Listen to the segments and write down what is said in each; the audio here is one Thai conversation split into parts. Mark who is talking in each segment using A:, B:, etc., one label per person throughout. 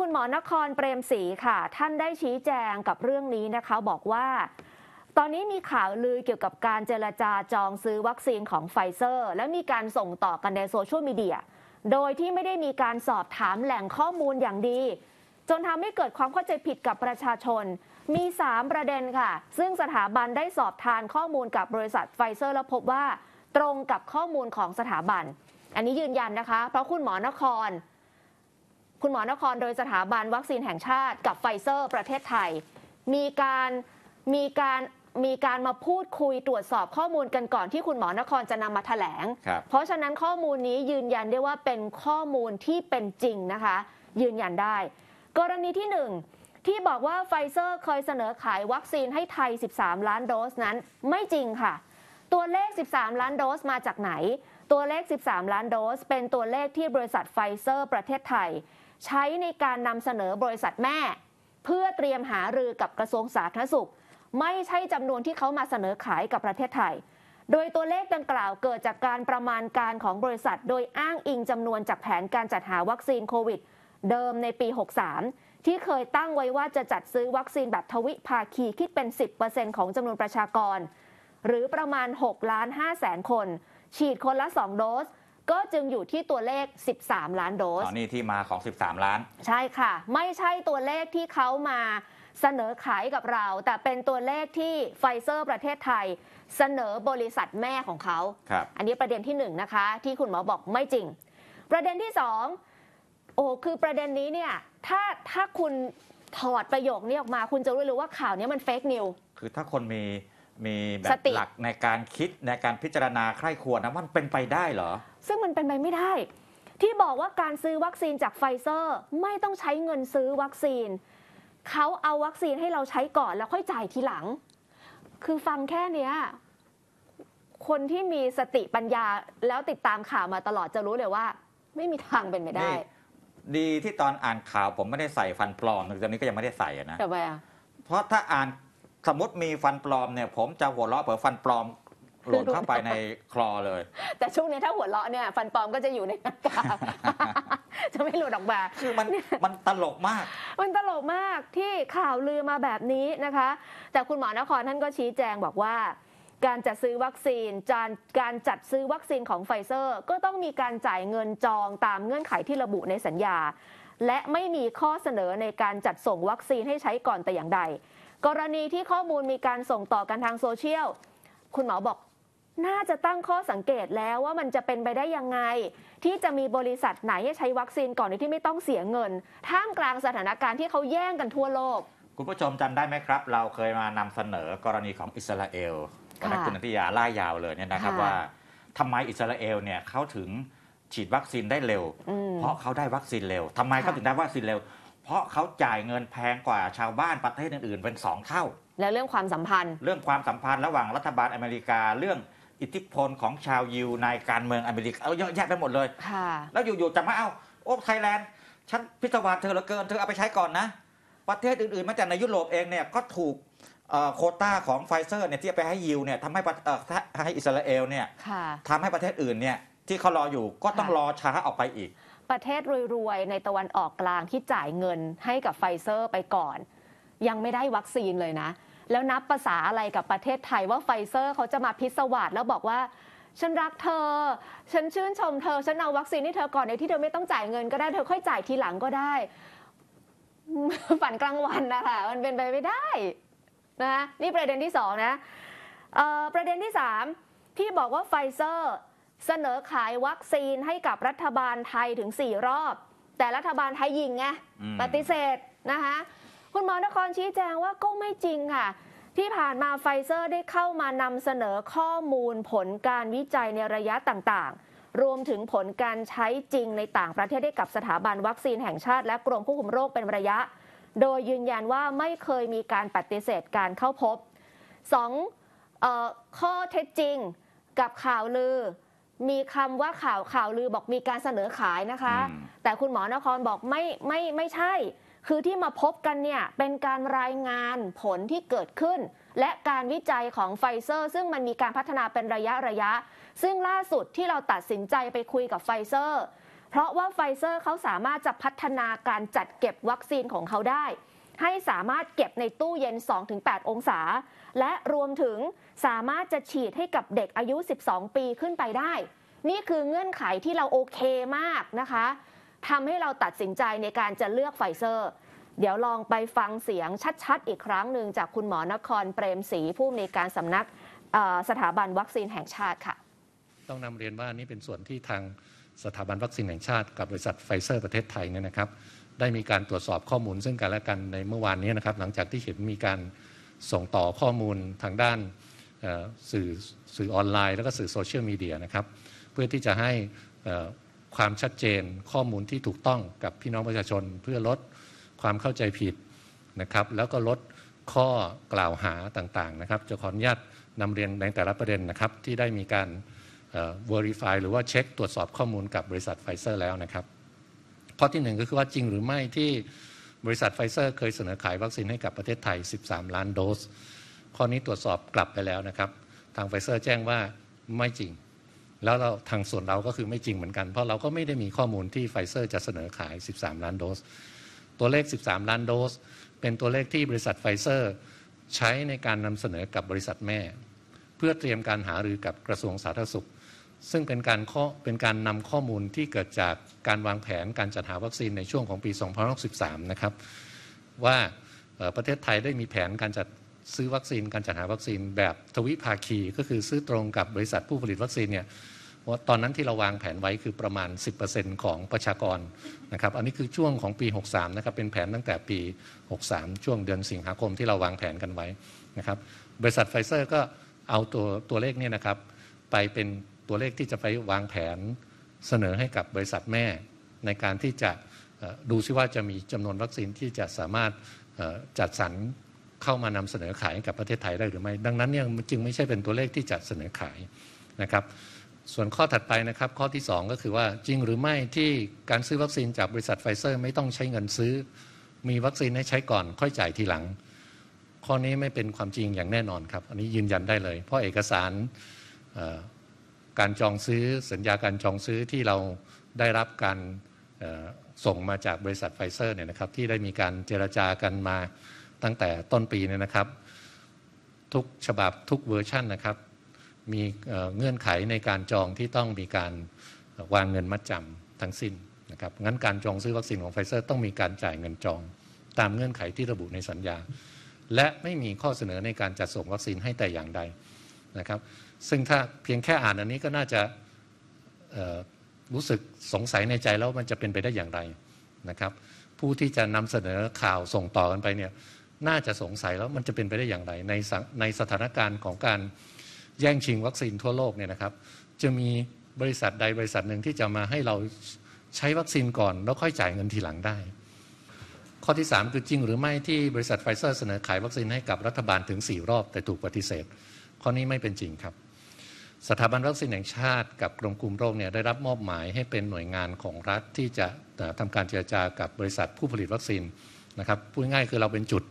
A: คุณหมอนครเปรมศรีค่ะ ท่านได้ชี้แจงกับเรื่องนี้นะคะบอกว่า ตอนนี้มีข่าวลือเกี่ยวกับการเจรจาจองซื้อวัคซีนของไฟเซอร์ และมีการส่งต่อกันในโซเชียลมีเดียโดยที่ไม่ได้มีการสอบถามแหล่งข้อมูลอย่างดี จนทำให้เกิดความเข้าใจผิดกับประชาชน มี 3 ประเด็นค่ะ ซึ่งสถาบันได้สอบทานข้อมูลกับบริษัทไฟเซอร์ แล้วพบว่าตรงกับข้อมูลของสถาบัน อันนี้ยืนยันนะคะ เพราะคุณหมอนครคุณหมอนครโดยสถาบันวัคซีนแห่งชาติกับไฟเซอร์ประเทศไทยมีการมีการมีการมาพูดคุยตรวจสอบข้อมูลกันก่อนที่คุณหมอนครจะนำมาถแถลง เพราะฉะนั้นข้อมูลนี้ยืนยันได้ว่าเป็นข้อมูลที่เป็นจริงนะคะ ยืนยันได้ กรณีที่หนึ่งที่บอกว่าไฟเซอร์เคยเสนอขายวัคซีนให้ไทย 13 ล้านโดสนั้นไม่จริงค่ะ ตัวเลข 13 ล้านโดสมาจากไหนตัวเลข 13 ล้านโดส เป็นตัวเลขที่บริษัทไฟเซอร์ประเทศไทย ใช้ในการนำเสนอบริษัทแม่ เพื่อเตรียมหารือกับกระทรวงสาธารณสุข ไม่ใช่จำนวนที่เขามาเสนอขายกับประเทศไทย โดยตัวเลขดังกล่าวเกิดจากการประมาณการของบริษัทโดยอ้างอิงจำนวนจากแผนการจัดหาวัคซีนโควิด เดิมในปี 63 ที่เคยตั้งไว้ว่าจะจัดซื้อวัคซีนแบบทวิภาคีคิดเป็น 10%ของจำนวนประชากร หรือประมาณ6ล้าน5แสนคนฉีดคนละ 2 โดส ก็จึงอยู่ที่ตัวเลข 13 ล้านโดสอ๋อ
B: นี่ที่มาของ 13 ล้าน
A: ใช่ค่ะ ไม่ใช่ตัวเลขที่เขามาเสนอขายกับเรา แต่เป็นตัวเลขที่ไฟเซอร์ประเทศไทย เสนอบริษัทแม่ของเขาครับอันนี้ประเด็นที่1นนะคะ ที่คุณหมอบอกไม่จริง ประเด็นที่2โอ้คือประเด็นนี้เนี่ยถ้าถ้าคุณถอดประโยคนี้ออกมาคุณจะรู้เลยว่าข่าวนี้มันเฟกนิว
B: คือถ้าคนมีมีแบบหลักในการคิดในการพิจารณาใคร่ครวญนะมันเป็นไปได้เหรอ
A: ซึ่งมันเป็นไปไม่ได้ ที่บอกว่าการซื้อวัคซีนจากไฟเซอร์ไม่ต้องใช้เงินซื้อวัคซีนเขาเอาวัคซีนให้เราใช้ก่อนแล้วค่อยจ่ายทีหลัง คือฟังแค่เนี้ยคนที่มีสติปัญญาแล้วติดตามข่าวมาตลอดจะรู้เลยว่าไม่มีทางเป็นไปได้
B: ดีที่ตอนอ่านข่าวผมไม่ได้ใส่ฟันปลอมตอนนี้ก็ยังไม่ได้ใส่ะนะทำไมอ่ะเพราะถ้าอ่านสมมติมีฟันปลอมเนี่ยผมจะหัวเราะเผื่อฟันปลอมหล่นเข้าไปในคลอเลย
A: แต่ช่วงนี้ถ้าหัวเราะเนี่ยฟันปลอมก็จะอยู่ในหากากจะไม่หลุดออกมาคือมัน
B: มันตลกมาก
A: มันตลกมากที่ข่าวลือมาแบบนี้นะคะแต่คุณหมอนครท่านก็ชี้แจงบอกว่า การจัดซื้อวัคซีนจานการจัดซื้อวัคซีนของไฟเซอร์ ก็ต้องมีการจ่ายเงินจองตามเงื่อนไขที่ระบุในสัญญา และไม่มีข้อเสนอในการจัดส่งวัคซีนให้ใช้ก่อนแต่อย่างใดกรณีที่ข้อมูลมีการส่งต่อกันทางโซเชียล คุณหมอบอกน่าจะตั้งข้อสังเกตแล้วว่ามันจะเป็นไปได้ยังไง ที่จะมีบริษัทไหนใช้วัคซีนก่อนโดยที่ไม่ต้องเสียเงิน ท่ามกลางสถานการณ์ที่เขาแย่งกันทั่วโลก
B: คุณผู้ชมจำได้ไหมครับ เราเคยมานำเสนอกรณีของอิสราเอลนั้คุณนัทยาล่ายาวเลยเนี่ยนะครับว่า ทำไมอิสราเอลเนี่ยเขาถึงฉีดวัคซีนได้เร็ว เพราะเขาได้วัคซีนเร็ว ทำไมเขาถึงได้วัคซีนเร็วเพราะเขาจ่ายเงินแพงกว่าชาวบ้านประเทศอื่นๆเป็นสองเท่า แล้วเรื่องความสัมพันธ์ เรื่องความสัมพันธ์ระหว่างรัฐบาลอเมริกา เรื่องอิทธิพลของชาวยิวในการเมืองอเมริกาเอายอะแยะไปหมดเลย แล้วอยู่ๆจะมาเอาโอ้ไทยแลนด์ ฉันพิศวาสเธอเหลือเกินเธอเอาไปใช้ก่อนนะ ประเทศอื่นๆ มาจากในยุโรปเองเนี่ยก็ถูกโคต้าของไฟเซอร์เนี่ยที่ไปให้ยิวเนี่ยทำให้ให้อิสราเอลเนี่ยทำให้ประเทศอื่นเนี่ยที่เขารออยู่ก็ต้องรอช้าออกไปอีก
A: ประเทศรวยๆในตะวันออกกลางที่จ่ายเงินให้กับไฟเซอร์ไปก่อน ยังไม่ได้วัคซีนเลยนะ แล้วนับภาษาอะไรกับประเทศไทยว่าไฟเซอร์เขาจะมาพิสวาสแล้วบอกว่าฉันรักเธอฉันชื่นชมเธอฉันเอาวัคซีนให้เธอก่อนในที่เธอไม่ต้องจ่ายเงินก็ได้เธอค่อยจ่ายทีหลังก็ได้ ฝันกลางวันนะคะมันเป็นไปไม่ได้นะนี่ประเด็นที่สองนะประเด็นที่สามที่บอกว่าไฟเซอร์เสนอขายวัคซีนให้กับรัฐบาลไทยถึง 4 รอบ แต่รัฐบาลไทยยิงไงปฏิเสธนะคะคุณหมอนครชี้แจงว่าก็ไม่จริงค่ะที่ผ่านมาไฟเซอร์ได้เข้ามานำเสนอข้อมูลผลการวิจัยในระยะต่างๆ รวมถึงผลการใช้จริงในต่างประเทศได้กับสถาบันวัคซีนแห่งชาติ และกรมควบคุมโรคเป็นระยะ โดยยืนยันว่าไม่เคยมีการปฏิเสธการเข้าพบ 2. ข้อเท็จจริงกับข่าวลือมีคำว่าข่าวข่าวลือบอกมีการเสนอขายนะคะ แต่คุณหมอนครบอกไม่ไม่ไม่ใช่ คือที่มาพบกันเนี่ยเป็นการรายงานผลที่เกิดขึ้น และการวิจัยของไฟเซอร์ ซึ่งมันมีการพัฒนาเป็นระยะระยะ ซึ่งล่าสุดที่เราตัดสินใจไปคุยกับไฟเซอร์ เพราะว่าไฟเซอร์เขาสามารถจะพัฒนาการจัดเก็บวัคซีนของเขาได้ให้สามารถเก็บในตู้เย็น 2-8 องศา และรวมถึงสามารถจะฉีดให้กับเด็กอายุ 12 ปีขึ้นไปได้ นี่คือเงื่อนไขที่เราโอเคมากนะคะทำให้เราตัดสินใจในการจะเลือกไฟเซอร์ เดี๋ยวลองไปฟังเสียงชัดๆ อีกครั้งหนึ่งจากคุณหมอนครเปรมศรีผู้อำนวยการสำนักสถาบันวัคซีนแห่งชาติค่ะ
C: ต้องนำเรียนว่านี่เป็นส่วนที่ทางสถาบันวัคซีนแห่งชาติกับบริษัทไฟเซอร์ ประเทศไทยเนี่ยนะครับ ได้มีการตรวจสอบข้อมูล ซึ่งกันและกันในเมื่อวานนี้นะครับหลังจากที่เห็นมีการส่งต่อข้อมูลทางด้านสื่อสื่อออนไลน์แล้วก็สื่อโซเชียลมีเดียนะครับเพื่อที่จะให้ความชัดเจนข้อมูลที่ถูกต้องกับพี่น้องประชาชน เพื่อลดความเข้าใจผิดนะครับแล้วก็ลดข้อกล่าวหาต่างๆนะครับจะขออนุญาตนำเรียนในแต่ละประเด็นนะครับที่ได้มีการ verify หรือว่าเช็คตรวจสอบข้อมูลกับบริษัทไฟเซอร์ แล้วนะครับ ข้อที่1ก็คือว่าจริงหรือไม่ที่บริษัทไฟเซอร์เคยเสนอขายวัคซีนให้กับประเทศไทย 13 ล้านโดส ข้อนี้ตรวจสอบกลับไปแล้วนะครับ ทางไฟเซอร์แจ้งว่าไม่จริง แล้วเราทางส่วนเราก็คือไม่จริงเหมือนกัน เพราะเราก็ไม่ได้มีข้อมูลที่ไฟเซอร์จะเสนอขาย 13 ล้านโดส ตัวเลข 13 ล้านโดส เป็นตัวเลขที่บริษัทไฟเซอร์ ใช้ในการนำเสนอกับบริษัทแม่ เพื่อเตรียมการหารือกับกระทรวงสาธารณสุขซึ่งเป็นการเป็นการนำข้อมูลที่เกิดจากการวางแผนการจัดหาวัคซีนในช่วงของปี2013นะครับ ว่าประเทศไทยได้มีแผนการจัดซื้อวัคซีน การจัดหาวัคซีนแบบทวิภาคี ก็คือซื้อตรงกับบริษัทผู้ผลิตวัคซีนเนี่ยว่าตอนนั้นที่เราวางแผนไว้คือประมาณ10%ของประชากรนะครับ อันนี้คือช่วงของปี 63 นะครับเป็นแผนตั้งแต่ปี63ช่วงเดือนสิงหาคมที่เราวางแผนกันไว้นะครับบริษัทไฟเซอร์ ก็เอาตัวตัวเลขเนี่ยนะครับไปเป็นตัวเลขที่จะไปวางแผนเสนอให้กับบริษัทแม่ในการที่จะดูซิว่าจะมีจำนวนวัคซีนที่จะสามารถจัดสรรเข้ามานำเสนอขายกับประเทศไทยได้หรือไม่ ดังนั้นเนี่ยจึงไม่ใช่เป็นตัวเลขที่จะเสนอขายนะครับ ส่วนข้อถัดไปนะครับข้อที่ 2 ก็คือว่าจริงหรือไม่ที่การซื้อวัคซีนจากบริษัทไฟเซอร์ ไม่ต้องใช้เงินซื้อ มีวัคซีนให้ใช้ก่อนค่อยจ่ายทีหลัง ข้อนี้ไม่เป็นความจริงอย่างแน่นอนครับอันนี้ยืนยันได้เลย เพราะเอกสารการจองซื้อสัญญาการจองซื้อที่เราได้รับการส่งมาจากบริษัทไฟเซอร์เนี่ยนะครับ ที่ได้มีการเจรจากันมาตั้งแต่ต้นปีเนี่ยนะครับ ทุกฉบับทุกเวอร์ชันนะครับ มีเงื่อนไขในการจองที่ต้องมีการวางเงินมัดจำทั้งสิ้นนะครับงั้นการจองซื้อวัคซีนของไฟเซอร์ต้องมีการจ่ายเงินจองตามเงื่อนไขที่ระบุในสัญญา และไม่มีข้อเสนอในการจัดส่งวัคซีนให้แต่อย่างใดนะครับซึ่งถ้าเพียงแค่อ่านอันนี้ก็น่าจะรู้สึกสงสัยในใจแล้วมันจะเป็นไปได้อย่างไรนะครับ ผู้ที่จะนำเสนอข่าวส่งต่อกันไปเนี่ยน่าจะสงสัยแล้วมันจะเป็นไปได้อย่างไร ในในสถานการณ์ของการแย่งชิงวัคซีนทั่วโลกเนี่ยนะครับ จะมีบริษัทใดบริษัทหนึ่งที่จะมาให้เราใช้วัคซีนก่อน แล้วค่อยจ่ายเงินทีหลังได้ ข้อที่3คือจริงหรือไม่ที่บริษัทไฟเซอร์ เสนอขายวัคซีนให้กับรัฐบาลถึง4รอบแต่ถูกปฏิเสธข้อนี้ไม่เป็นจริงครับสถาบันวัคซีนแห่งชาติกับกรมควบคุมโรคเนี่ยได้รับมอบหมายให้เป็นหน่วยงานของรัฐที่จะทำการเจรจากับบริษัทผู้ผลิตวัคซีนนะครับพูดง่ายคือเราเป็นจุด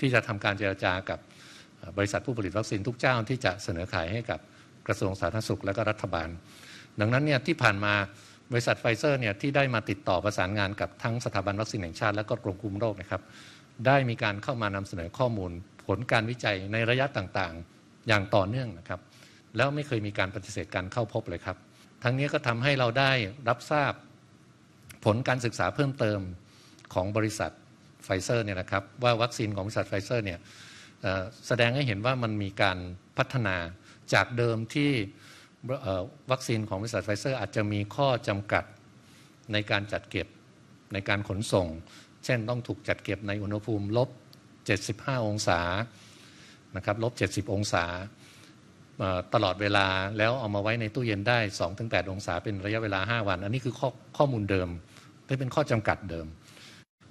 C: ที่จะทำการเจรจากับ บริษัทผู้ผลิตวัคซีนทุกเจ้า ที่จะเสนอขายให้กับกระทรวงสาธารณสุขและก็รัฐบาล ดังนั้นเนี่ยที่ผ่านมาบริษัทไฟเซอร์เนี่ยที่ได้มาติดต่อประสานงานกับทั้งสถาบันวัคซีนแห่งชาติและก็กรมคุมโรคนะครับได้มีการเข้ามานำเสนอข้อมูล ผลการวิจัยในระยะต่างๆ อย่างต่อเนื่องนะครับแล้วไม่เคยมีการปฏิเสธการเข้าพบเลยครับ ทั้งนี้ก็ทำให้เราได้รับทราบผลการศึกษาเพิ่มเติมของบริษัทไฟเซอร์เนี่ยนะครับว่าวัคซีนของบริษัทไฟเซอร์เนี่ยแสดงให้เห็นว่ามันมีการพัฒนาจากเดิมที่วัคซีนของบริษัทไฟเซอร์อาจจะมีข้อจำกัดในการจัดเก็บในการขนส่ง เช่นต้องถูกจัดเก็บในอุณหภูมิ ลบ 75 องศานะครับลบ 70 องศาตลอดเวลาแล้วเอามาไว้ในตู้เย็นได้2-8องศาเป็น ระยะเวลา 5 วัน อันนี้คือข้อข้อมูลเดิมที่เป็นข้อจำกัดเดิม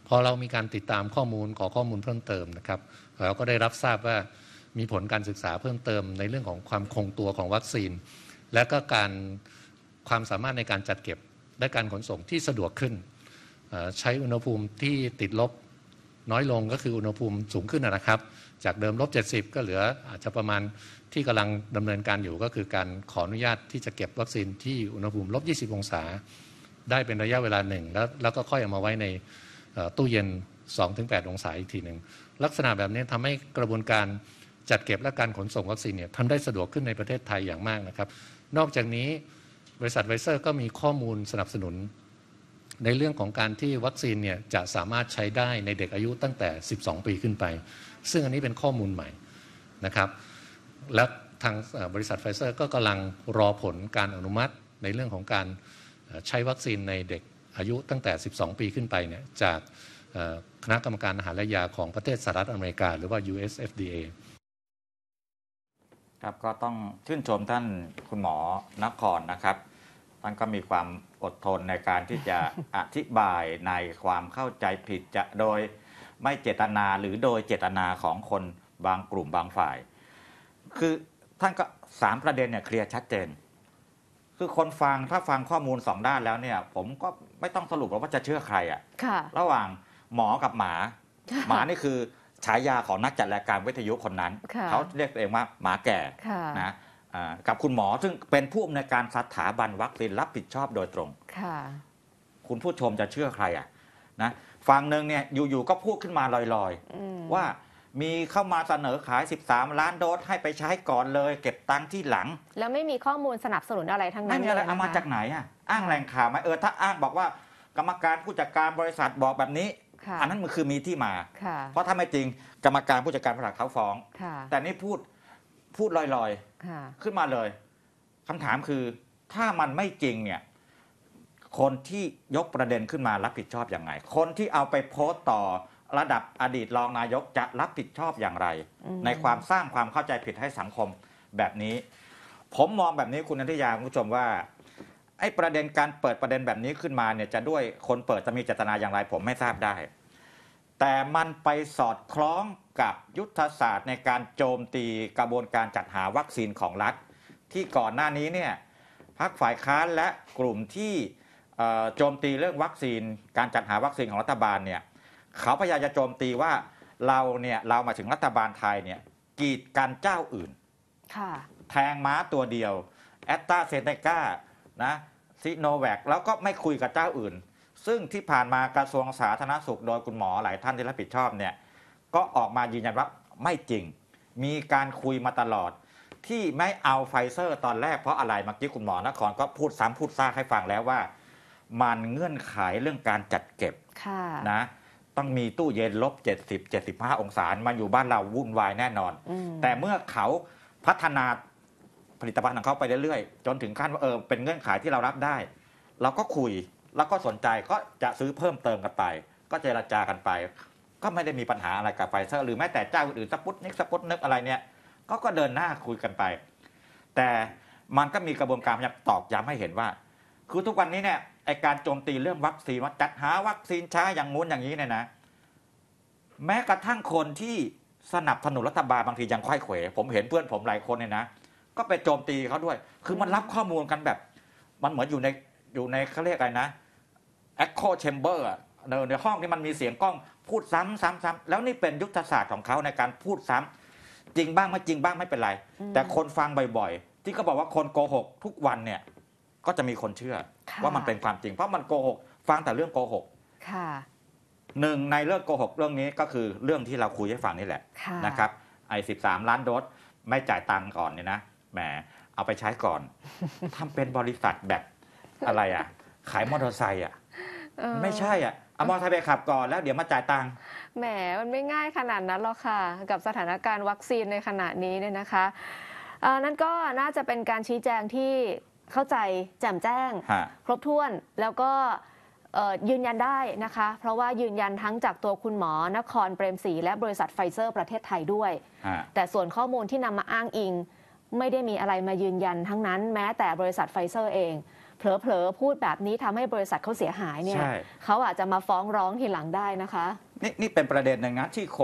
C: พอเรามีการติดตามข้อมูลขอข้อมูลเพิ่มเติมนะครับเราก็ได้รับทราบว่ามีผลการศึกษาเพิ่มเติมในเรื่องของความคงตัวของวัคซีน และก็การความสามารถในการจัดเก็บและการขนส่งที่สะดวกขึ้น ใช้อุณหภูมิที่ติดลบน้อยลงก็คืออุณหภูมิสูงขึ้นนะครับ จากเดิมลบ70ก็เหลืออาจจะประมาณที่กำลังดำเนินการอยู่ก็คือการขออนุญาตที่จะเก็บวัคซีนที่อุณหภูมิลบ 20 องศา ได้เป็นระยะเวลาหนึ่งแล้วแล้วก็ค่อยเอามาไว้ในตู้เย็น 2-8 องศาอีกทีหนึ่งลักษณะแบบนี้ทำให้กระบวนการจัดเก็บและการขนส่งวัคซีนเนี่ยทำได้สะดวกขึ้นในประเทศไทยอย่างมากนะครับ นอกจากนี้บริษัทไวเซอร์ก็มีข้อมูลสนับสนุน ในเรื่องของการที่วัคซีนเนี่ยจะสามารถใช้ได้ในเด็กอายุตั้งแต่ 12 ปีขึ้นไป ซึ่งอันนี้เป็นข้อมูลใหม่นะครับและทางบริษัทไฟเซอร์ก็กำลังรอผลการอนุมัติในเรื่องของการใช้วัคซีนในเด็กอายุตั้งแต่ 12 ปีขึ้นไปเนี่ยจากคณะกรรมการอาหารและยาของประเทศสหรัฐอเมริกา หรือว่า USFDA ครับ ก็ต้องชื่นชมท่านคุณหมอนครนะครับ
B: ท่านก็มีความอดทนในการที่จะอธิบายในความเข้าใจผิด จะโดยไม่เจตนาหรือโดยเจตนาของคนบางกลุ่มบางฝ่ายคือท่านก็สามประเด็นเนี่ยเคลียร์ชัดเจน คือคนฟังถ้าฟังข้อมูลสองด้านแล้วเนี่ย ผมก็ไม่ต้องสรุปหรอกว่าจะเชื่อใครอะ่ะ ระหว่างหมอกับหมา หมานี่คือฉายาของนักจัดรายการวิทยุคนนั้น เขาเรียกตัวเองว่าหมาแก่นะกับคุณหมอซึ่งเป็นผู้อำนวยการสถาบันวัคซีนรับผิดชอบโดยตรงค่ะคุณผู้ชมจะเชื่อใครอะนะฟังหนึ่งเนี่ยอยู่ๆก็พูดขึ้นมาลอยอๆว่ามีเข้ามาเสนอขาย 13 ล้านโดสให้ไปใช้ก่อนเลย เก็บตังค์ที่หลัง
A: แล้วไม่มีข้อมูลสนับสนุนอะไรทั้งนั้ไม่นมีอะไรเลยเอามา
B: จากไหนอ่ะ อ้างแหล่งข่าวไหมเออถ้าอ้างบอกว่า กรรมการผู้จัดการบริษัทบอกแบบนี้ อันนั้นมันคือมีที่มาเพราะถ้าไม่จริงกรรมการผู้จัดการบริษัทเขาฟ้องแต่นี่พูดพูดลอยๆขึ้นมาเลยคำถามคือ ถ้ามันไม่จริงเนี่ยคนที่ยกประเด็นขึ้นมารับผิดชอบอย่างไง คนที่เอาไปโพสต์ต่อระดับอดีตรองนายกจะรับผิดชอบอย่างไร ในความสร้างความเข้าใจผิดให้สังคมแบบนี้ ผมมองแบบนี้คุณนันทิยาคุณผู้ชมว่าไอ้ประเด็นการเปิดประเด็นแบบนี้ขึ้นมาเนี่ยจะด้วยคนเปิดจะมีเจตนาอย่างไรผมไม่ทราบได้ แต่มันไปสอดคล้องกับยุทธศาสตร์ในการโจมตีกระบวนการจัดหาวัคซีนของรัฐ ที่ก่อนหน้านี้เนี่ยพักฝ่ายค้านและกลุ่มที่โจมตีเรื่องวัคซีน การจัดหาวัคซีนของรัฐบาลเนี่ยเขาพยายามจะโจมตีว่าเราเนี่ยเรามาถึงรัฐบาลไทยเนี่ย กีดกันเจ้าอื่นแทงม้าตัวเดียว แอตตาเซเนกานะซิโนแวค แล้วก็ไม่คุยกับเจ้าอื่น ซึ่งที่ผ่านมากระทรวงสาธารณสุขโดยคุณหมอหลายท่านที่รับผิดชอบเนี่ย ก็ออกมายืนยันว่าไม่จริงมีการคุยมาตลอด ที่ไม่เอาไฟเซอร์ตอนแรก เพราะอะไรเมื่อกี้คุณหมอนครก็พูดซ้ำพูดซากให้ฟังแล้วว่า มันเงื่อนไขเรื่องการจัดเก็บนะต้องมีตู้เย็นลบ70 75 องศา มาอยู่บ้านเราวุ่นวายแน่นอน แต่เมื่อเขาพัฒนาผลิตภัณฑ์ของเขาไปเรื่อยๆ จนถึงขั้นว่าเออเป็นเงื่อนไขที่เรารับได้ เราก็คุยแล้วก็สนใจก็จะซื้อเพิ่มเติมกันไป ก็เจรจากันไป ก็ไม่ได้มีปัญหาอะไรกับไฟเซอร์ หรือแม้แต่เจ้าอื่นสปุตนิกสปุตนึกอะไรเนี่ยก็ก็เดินหน้าคุยกันไป แต่มันก็มีกระบวนการยับตอกย้ำให้เห็นว่าคือทุกวันนี้เนี่ยไอการโจมตีเรื่องวัคซีนว่าจัดหาวัคซีนช้าอย่างงู้นอย่างนี้เนี่ยนะ แม้กระทั่งคนที่สนับสนุนรัฐบาลบางทียังค่อยเขวผมเห็นเพื่อนผมหลายคนเนี่ยนะ ก็ไปโจมตีเขาด้วย คือมันรับข้อมูลกันแบบ มันเหมือนอยู่ในอยู่ในเขาเรียกอะไรนะ echo chamber ในในห้องที่มันมีเสียงกล้องพูดซ้ำซ้ำซ้แล้วนี่เป็นยุทธศาสตร์ของเขาในการพูดซ้ำจริงบ้างไม่จริงบ้างไม่เป็นไร แต่คนฟังบ่อยๆที่เขาบอกว่าคนโกหกทุกวันเนี่ยก็จะมีคนเชื่อว่ามันเป็นความจริงเพราะมันโกหก ฟังแต่เรื่องโกหกหนึ่งในเรื่องโกหกเรื่องนี้ก็คือเรื่องที่เราคุยให้ฟังนี่แหละะนะครับไอ้สิบสามล้านโดสไม่จ่ายตังก่อนเนี่ยนะแหมเอาไปใช้ก่อนทำเป็นบริษัทแบบอะไรอ่ะขายมอเตอร์ไซค์อ่ะไม่ใช่อ่ะ เอามอเตอร์ไซค์ไปขับ ก่อนแล้วเดี๋ยวมาจ่ายตัง
A: แหมมันไม่ง่ายขนาดนั้นหรอกค่ะ กับสถานการณ์วัคซีนในขณะนี้เนี่ยนะคะอ่นั่นก็น่าจะเป็นการชี้แจงที่เข้าใจแจ่มแจ้ง ครบถ้วนแล้วก็ยืนยันได้นะคะเพราะว่ายืนยันทั้งจากตัวคุณหมอนครเปรมศรีและบริษัทไฟเซอร์ประเทศไทยด้วยแต่ส่วนข้อมูลที่นำมาอ้างอิง ไม่ได้มีอะไรมายืนยันทั้งนั้น แม้แต่บริษัทไฟเซอร์เองเผลอๆพูดแบบนี้ทำให้บริษัทเขาเสียหายเนี่ยเขาอาจจะมาฟ้องร้องทีหลังได้นะคะ
B: นี่นี่เป็นประเด็นหนึ่งนะที่คน